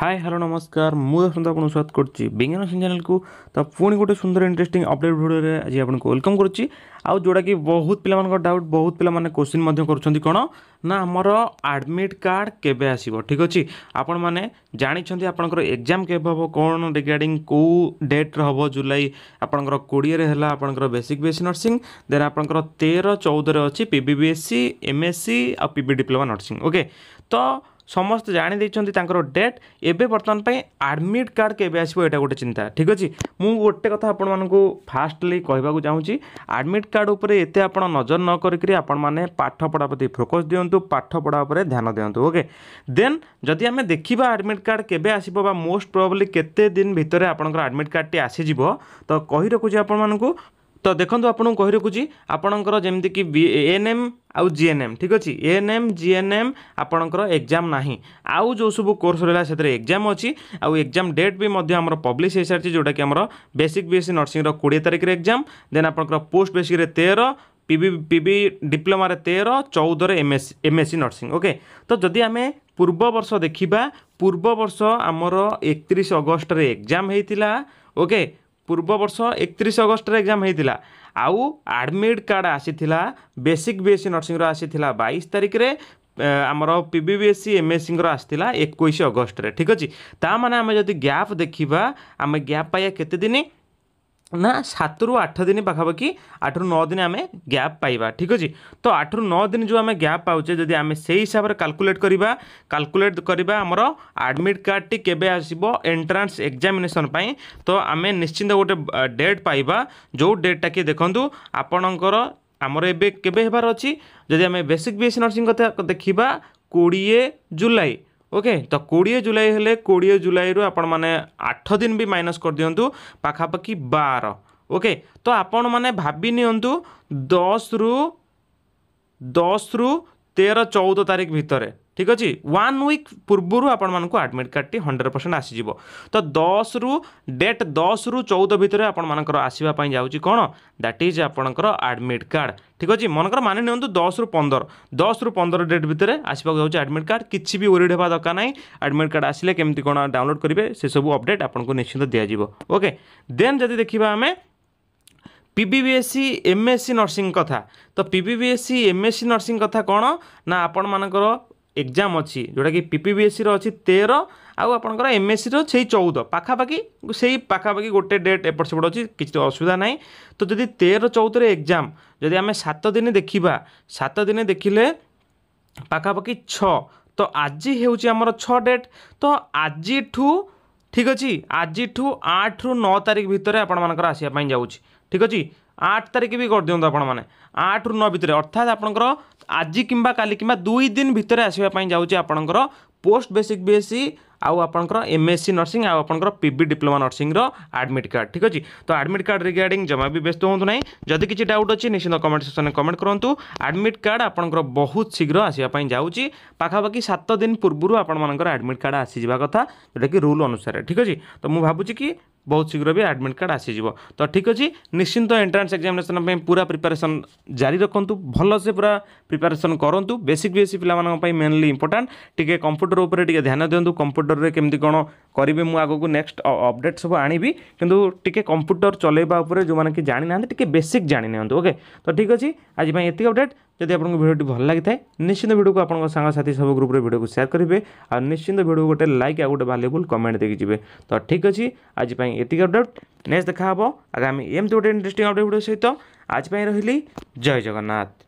high hello ନମସ୍କାର ମୁଁ ଆସନ୍ତୁ ଆପଣଙ୍କୁ ସ୍ୱାଗତ କରୁଛି ବିଜ୍ଞାନ ସିଂ ଚ୍ୟାନେଲକୁ ତ ପୁଣି ଗୋଟେ ସୁନ୍ଦର ଇଣ୍ଟରେଷ୍ଟିଂ ଅପଡ଼େଟ୍ ଭିଡ଼ିଓରେ ଆଜି ଆପଣଙ୍କୁ ୱେଲକମ୍ କରୁଛି ଆଉ ଯେଉଁଟାକି ବହୁତ ପିଲାମାନଙ୍କ ଡାଉଟ୍ ବହୁତ ପିଲାମାନେ କୋଶ୍ଚିନ୍ ମଧ୍ୟ କରୁଛନ୍ତି କ'ଣ ନା ଆମର ଆଡ଼ମିଟ୍ କାର୍ଡ଼ କେବେ ଆସିବ ଠିକ୍ ଅଛି ଆପଣମାନେ ଜାଣିଛନ୍ତି ଆପଣଙ୍କର ଏକ୍ଜାମ୍ କେବେ ହେବ କ'ଣ ରିଗାର୍ଡ଼ିଂ କେଉଁ ଡେଟ୍ରେ ହେବ ଜୁଲାଇ ଆପଣଙ୍କର କୋଡ଼ିଏରେ ହେଲା ଆପଣଙ୍କର basic B S C nursing then ଆପଣଙ୍କର ତେର ଚଉଦରେ ଅଛି P B B S C M S C ଆଉ P B diploma nursing okay ତ ସମସ୍ତେ ଜାଣିଦେଇଛନ୍ତି ତାଙ୍କର ଡେଟ୍ ଏବେ ବର୍ତ୍ତମାନ ପାଇଁ ଆଡ଼ମିଟ୍ କାର୍ଡ଼ କେବେ ଆସିବ ଏଇଟା ଗୋଟେ ଚିନ୍ତା ଠିକ୍ ଅଛି ମୁଁ ଗୋଟେ କଥା ଆପଣମାନଙ୍କୁ ଫାଷ୍ଟଲି କହିବାକୁ ଚାହୁଁଛି ଆଡ଼ମିଟ୍ କାର୍ଡ଼ ଉପରେ ଏତେ ଆପଣ ନଜର ନ କରିକିରି ଆପଣମାନେ ପାଠପଢ଼ା ପ୍ରତି ଫୋକସ୍ ଦିଅନ୍ତୁ ପାଠପଢ଼ା ଉପରେ ଧ୍ୟାନ ଦିଅନ୍ତୁ ଓକେ ଦେନ୍ ଯଦି ଆମେ ଦେଖିବା ଆଡ଼ମିଟ୍ କାର୍ଡ଼ କେବେ ଆସିବ ବା ମୋଷ୍ଟ ପ୍ରୋବାବ୍ଲି କେତେ ଦିନ ଭିତରେ ଆପଣଙ୍କର ଆଡ଼ମିଟ୍ କାର୍ଡ଼ଟି ଆସିଯିବ ତ କହି ରଖୁଛି ଆପଣମାନଙ୍କୁ ତ ଦେଖନ୍ତୁ ଆପଣଙ୍କୁ କହି ରଖୁଛି ଆପଣଙ୍କର ଯେମିତିକି ବି ଏନ୍ ଏମ୍ ଆଉ ଜିଏନ୍ଏମ୍ ଠିକ୍ ଅଛି ଏଏନ୍ଏମ୍ ଜିଏନ୍ଏମ୍ ଆପଣଙ୍କର ଏକ୍ଜାମ୍ ନାହିଁ ଆଉ ଯେଉଁ ସବୁ କୋର୍ସ ରହିଲା ସେଥିରେ ଏକ୍ଜାମ୍ ଅଛି ଆଉ ଏକ୍ଜାମ୍ ଡେଟ୍ ବି ମଧ୍ୟ ଆମର ପବ୍ଲିଶ ହୋଇସାରିଛି ଯେଉଁଟାକି ଆମର ବେସିକ୍ ବିଏସ୍ସି ନର୍ସିଂର କୋଡ଼ିଏ ତାରିଖରେ ଏକ୍ଜାମ୍ ଦେନ୍ ଆପଣଙ୍କର ପୋଷ୍ଟ ବେସିକ୍ରେ ତେର ପିବି ପିବି ଡିପ୍ଲୋମାରେ ତେର ଚଉଦରେ ଏମ୍ଏସ୍ ଏମ୍ଏସ୍ସି ନର୍ସିଂ ଓକେ ତ ଯଦି ଆମେ ପୂର୍ବ ବର୍ଷ ଦେଖିବା ପୂର୍ବ ବର୍ଷ ଆମର ଏକତିରିଶ ଅଗଷ୍ଟରେ ଏକ୍ଜାମ୍ ହୋଇଥିଲା ଓକେ ପୂର୍ବ ବର୍ଷ ଏକତିରିଶ ଅଗଷ୍ଟରେ ଏକ୍ଜାମ୍ ହୋଇଥିଲା ଆଉ ଆଡ଼ମିଟ୍ କାର୍ଡ଼ ଆସିଥିଲା ବେସିକ୍ ବି ଏସ୍ ସି ନର୍ସିଂର ଆସିଥିଲା ବାଇଶ ତାରିଖରେ ଆମର P B B S C M S ସିଙ୍କର ଆସିଥିଲା ଏକୋଇଶ ଅଗଷ୍ଟରେ ଠିକ୍ ଅଛି ତା'ମାନେ ଆମେ ଯଦି ଗ୍ୟାପ୍ ଦେଖିବା ଆମେ ଗ୍ୟାପ୍ ପାଇବା କେତେ ଦିନ ନା ସାତରୁ ଆଠ ଦିନ ପାଖାପାଖି ଆଠରୁ ନଅ ଦିନ ଆମେ ଗ୍ୟାପ୍ ପାଇବା ଠିକ୍ ଅଛି ତ ଆଠରୁ ନଅ ଦିନ ଯେଉଁ ଆମେ ଗ୍ୟାପ୍ ପାଉଛେ ଯଦି ଆମେ ସେଇ ହିସାବରେ କାଲକୁଲେଟ୍ କରିବା କାଲକୁଲେଟ୍ କରିବା ଆମର ଆଡ଼ମିଟ୍ କାର୍ଡ଼ଟି କେବେ ଆସିବ ଏଣ୍ଟ୍ରାନ୍ସ ଏକ୍ଜାମିନେସନ୍ ପାଇଁ ତ ଆମେ ନିଶ୍ଚିନ୍ତ ଗୋଟେ ଡେଟ୍ ପାଇବା ଯେଉଁ ଡେଟ୍ଟାକି ଦେଖନ୍ତୁ ଆପଣଙ୍କର ଆମର ଏବେ କେବେ ହେବାର ଅଛି ଯଦି ଆମେ ବେସିକ୍ ବି ଏସ୍ ନର୍ସିଂ କଥା ଦେଖିବା କୋଡ଼ିଏ ଜୁଲାଇ ওকে ତ କୋଡ଼ିଏ ଜୁଲାଇ ହେଲେ କୋଡ଼ିଏ ଜୁଲାଇରୁ ଆପଣମାନେ ଆଠ ଦିନ ବି ମାଇନସ୍ କରିଦିଅନ୍ତୁ ପାଖାପାଖି ବାର ଓକେ ତ ଆପଣମାନେ ଭାବି ନିଅନ୍ତୁ ଦଶରୁ ଦଶରୁ ତେର ଚଉଦ ତାରିଖ ଭିତରେ ঠিক ଅଛି ୱାନ୍ ୱିକ୍ ପୂର୍ବରୁ ଆପଣମାନଙ୍କୁ ଆଡ଼ମିଟ୍ କାର୍ଡ଼ଟି ହଣ୍ଡ୍ରେଡ଼ ପରସେଣ୍ଟ ଆସିଯିବ ତ ଦଶରୁ ଡେଟ୍ ଦଶରୁ ଚଉଦ ଭିତରେ ଆପଣମାନଙ୍କର ଆସିବା ପାଇଁ ଯାଉଛି କ'ଣ ଦ୍ୟାଟ୍ ଇଜ୍ ଆପଣଙ୍କର ଆଡ଼ମିଟ୍ କାର୍ଡ଼ ঠিক আছে মনকর মানে নিহতু দশ রু পনের দশ রু পনের ডেট ভিতরে আসবাক যাচ্ছে আডমিট কার্ড কিছু বি ওরিড হওয়া দরকার নাই আডমিট কার্ড আসলে কেমতি কোণ ডাউনলোড করবে সেসব অপডেট আপনার নিশ্চিত দিয়াযিব ওকে দেন যদি দেখা আমি পিবিবিএসসি এমএসসি নর্সিং কথা তো পিবিবিএসসি এমএসসি নর্সিং কথা কোণ না আপনার এক্সাম ଅଛି ଯେଉଁଟାକି ପିପିବିଏସ୍ସିର ଅଛି ତେର ଆଉ ଆପଣଙ୍କର ଏମ୍ଏସ୍ସିର ସେଇ ଚଉଦ ପାଖାପାଖି ସେଇ ପାଖାପାଖି ଗୋଟେ ଡେଟ୍ ଏପଟ ସେପଟ ଅଛି କିଛି ଅସୁବିଧା ନାହିଁ ତ ଯଦି ତେର ଚଉଦରେ ଏକ୍ଜାମ୍ ଯଦି ଆମେ ସାତ ଦିନ ଦେଖିବା ସାତ ଦିନ ଦେଖିଲେ ପାଖାପାଖି ଛଅ ତ ଆଜି ହେଉଛି ଆମର ଛଅ ଡେଟ୍ ତ ଆଜିଠୁ ଠିକ୍ ଅଛି ଆଜିଠୁ ଆଠରୁ ନଅ ତାରିଖ ଭିତରେ ଆପଣମାନଙ୍କର ଆସିବା ପାଇଁ ଯାଉଛି ଠିକ୍ ଅଛି আট তারিখ বি করদিও আপনার আট রু ন ভিতরে অর্থাৎ আপনার আজি কিংবা কালি কিংবা দুই দিন ভিতরে আসবা যাচ্ছে আপনার পোস্ট বেসিক বিএসসি আউ আপনার এমএসসি নর্সিং আউ আপনার পিবি ডিপ্লোমা নর্সিংর আডমিট কার্ড ঠিক আছে তো আডমিট কার্ড রিগার্ডিং জমা বি ব্যস্ত হুঁতু না যদি কিছু ডাউট অছি নিশ্চিত কমেন্ট সেকশনে কমেন্ট করতু আডমিট কার্ড আপনার বহুত শীঘ্র আসবা যাচ্ছি পাখাপাখি সাত দিন পূর্বর আপনার আডমিট কার্ড আসিযা কথা যেটা কি রুল অনুসারে ঠিক আছে তো মু ভাবুছি কি বহু শীঘ্র বি অ্যাডমিট কার্ড আসি জিব তো ঠিক হ জি নিশ্চিন্ত এন্ট्रेंस एग्जामिनेशन পই পুরা प्रिपरेशन জারি রাখন্তু ভালসে পুরা प्रिपरेशन করন্তু বেসিক বেসিক পলামন পই মেইনলি ইম্পর্ট্যান্ট টিকে কম্পিউটার ওপরে টিকে ধ্যান দেনতু কম্পিউটার রে কেমদি কোনো করিবি মু আগোকু নেক্সট আপডেট সব আনিবি কিন্তু টিকে কম্পিউটার চলেবা ওপরে জো মানে কি জানি না টিকে বেসিক জানি নেওন তো ওকে তো ঠিক হ জি আজি বাই এত আপডেট जदि आपको भिडियो भल लगी है निश्चिंत भिड को आपसाथी सब ग्रुप भिड को सेयार करेंगे और निश्चिंत भिड को गोटे लाइक आ गए भालेबुल कमेंट देखिए जी तो ठीक अच्छे आज ये अपडेट नेक्स्ट देखा आगामी एमती गोटे इंटरेस्ट अपडेट भिड सहित आज रही जय जगन्नाथ